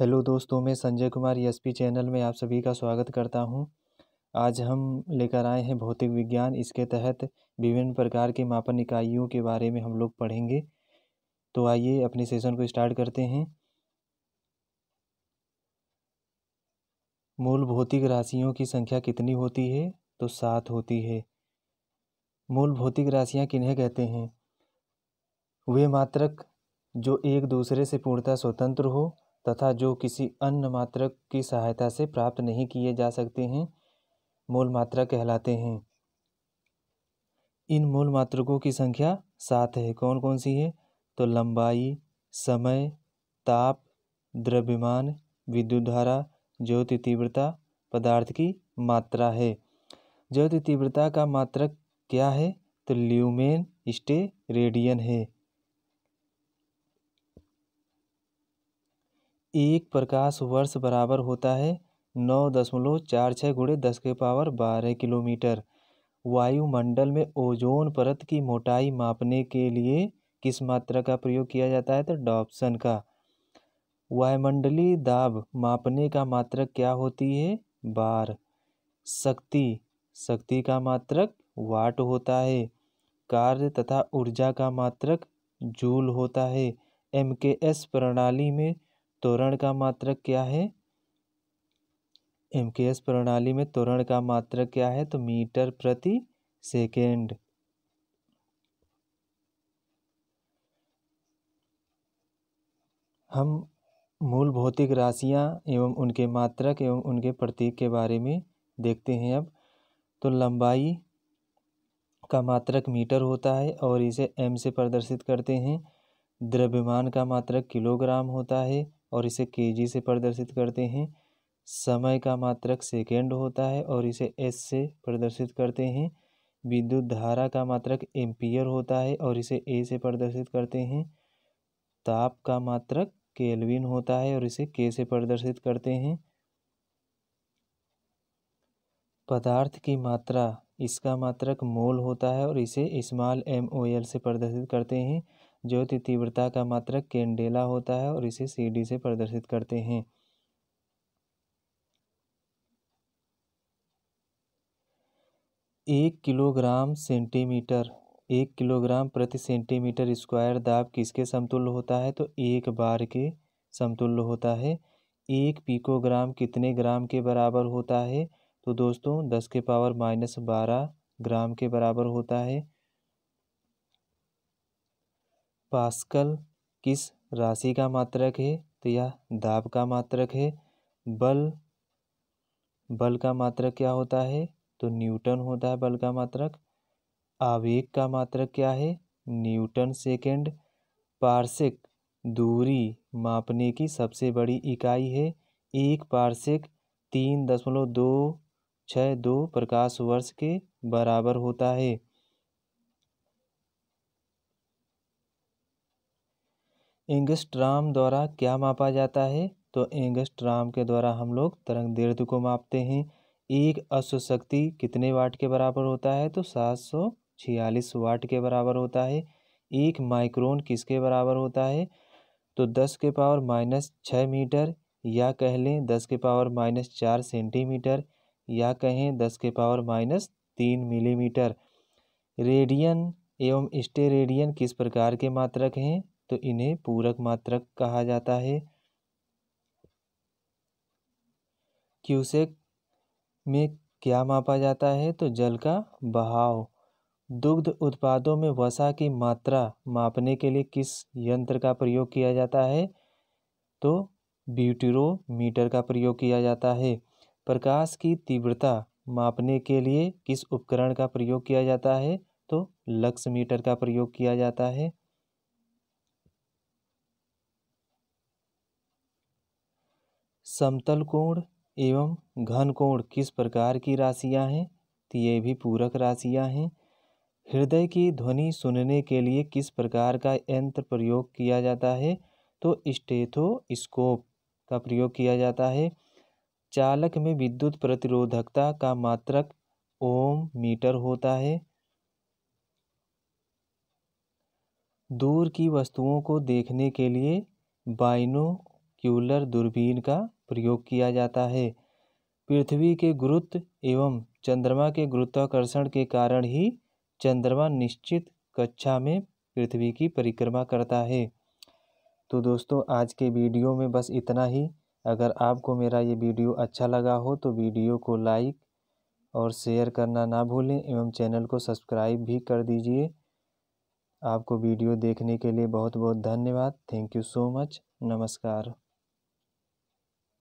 hello दोस्तों मैं Sanjay Kumar S P channel में आप सभी का स्वागत करता हूं आज हम लेकर आए हैं भौतिक विज्ञान इसके तहत विभिन्न प्रकार के मापन इकाइयों के बारे में हम लोग पढ़ेंगे तो आइए अपने सेशन को स्टार्ट करते हैं मूल भौतिक राशियों की संख्या कितनी होती है तो सात होती है मूल भौतिक राशियाँ किन्हें कहते हैं वे मात्रक जो एक दूसरे से पूर्णतः स्वतंत्र हो तथा जो किसी अन्य मात्रक की सहायता से प्राप्त नहीं किए जा सकते हैं मूल मात्रा कहलाते हैं इन मूल मात्रकों की संख्या सात है कौन कौन सी है तो लंबाई समय ताप द्रव्यमान विद्युत धारा ज्योति तीव्रता पदार्थ की मात्रा है ज्योति तीव्रता का मात्रक क्या है तो ल्यूमेन स्टे रेडियन है एक प्रकाश वर्ष बराबर होता है नौ दशमलव चार छः गुड़े दस के पावर बारह किलोमीटर वायुमंडल में ओजोन परत की मोटाई मापने के लिए किस मात्रा का प्रयोग किया जाता है तो डॉप्सन का वायुमंडलीय दाब मापने का मात्रक क्या होती है बार शक्ति शक्ति का मात्रक वाट होता है कार्य तथा ऊर्जा का मात्रक जूल होता है एम के एस प्रणाली में त्वरण का मात्रक क्या है एम के एस प्रणाली में त्वरण का मात्रक क्या है तो मीटर प्रति सेकेंड हम मूल भौतिक राशियाँ एवं उनके मात्रक एवं उनके प्रतीक के बारे में देखते हैं अब तो लंबाई का मात्रक मीटर होता है और इसे एम से प्रदर्शित करते हैं द्रव्यमान का मात्रक किलोग्राम होता है और इसे जी से प्रदर्शित करते हैं समय का मात्रक सेकेंड होता है और इसे एस से प्रदर्शित करते हैं विद्युत धारा का मात्रक एम्पियर होता है और इसे ए से प्रदर्शित करते हैं ताप का मात्रक केल्विन होता है और इसे के से प्रदर्शित करते हैं पदार्थ की मात्रा इसका मात्रक मोल होता है और इसे स्मॉल एम ओ एल से प्रदर्शित करते हैं ज्योति तीव्रता का मात्रक कैंडेला होता है और इसे सीडी से प्रदर्शित करते हैं एक किलोग्राम सेंटीमीटर एक किलोग्राम प्रति सेंटीमीटर स्क्वायर दाब किसके समतुल्य होता है तो एक बार के समतुल्य होता है एक पिकोग्राम कितने ग्राम के बराबर होता है तो दोस्तों दस के पावर माइनस बारह ग्राम के बराबर होता है पास्कल किस राशि का मात्रक है तो यह दाब का मात्रक है बल बल का मात्रक क्या होता है तो न्यूटन होता है बल का मात्रक आवेग का मात्रक क्या है न्यूटन सेकेंड पार्सिक दूरी मापने की सबसे बड़ी इकाई है एक पार्सिक तीन दशमलव दो छः दो प्रकाश वर्ष के बराबर होता है एंगस्ट्राम द्वारा क्या मापा जाता है तो एंगस्ट्राम के द्वारा हम लोग तरंग दीर्घ को मापते हैं एक अश्वशक्ति कितने वाट के बराबर होता है तो सात सौ छियालीस वाट के बराबर होता है एक माइक्रोन किसके बराबर होता है तो दस के पावर माइनस छः मीटर या कह लें दस के पावर माइनस चार सेंटीमीटर या कहें दस के पावर माइनस तीन मिलीमीटर रेडियन एवं स्टेरेडियन किस प्रकार के मात्रक हैं तो इन्हें पूरक मात्रक कहा जाता है क्यूसेक में क्या मापा जाता है तो जल का बहाव दुग्ध उत्पादों में वसा की मात्रा मापने के लिए किस यंत्र का प्रयोग किया जाता है तो ब्यूटीरोमीटर का प्रयोग किया जाता है प्रकाश की तीव्रता मापने के लिए किस उपकरण का प्रयोग किया जाता है तो लक्स मीटर का प्रयोग किया जाता है समतल कोण एवं घन कोण किस प्रकार की राशियां हैं तो ये भी पूरक राशियां हैं हृदय की ध्वनि सुनने के लिए किस प्रकार का यंत्र प्रयोग किया जाता है तो स्टेथोस्कोप का प्रयोग किया जाता है चालक में विद्युत प्रतिरोधकता का मात्रक ओम मीटर होता है दूर की वस्तुओं को देखने के लिए बाइनो क्यूलर दूरबीन का प्रयोग किया जाता है पृथ्वी के गुरुत्व एवं चंद्रमा के गुरुत्वाकर्षण के कारण ही चंद्रमा निश्चित कक्षा में पृथ्वी की परिक्रमा करता है तो दोस्तों आज के वीडियो में बस इतना ही अगर आपको मेरा ये वीडियो अच्छा लगा हो तो वीडियो को लाइक और शेयर करना ना भूलें एवं चैनल को सब्सक्राइब भी कर दीजिए आपको वीडियो देखने के लिए बहुत बहुत धन्यवाद थैंक यू सो मच नमस्कार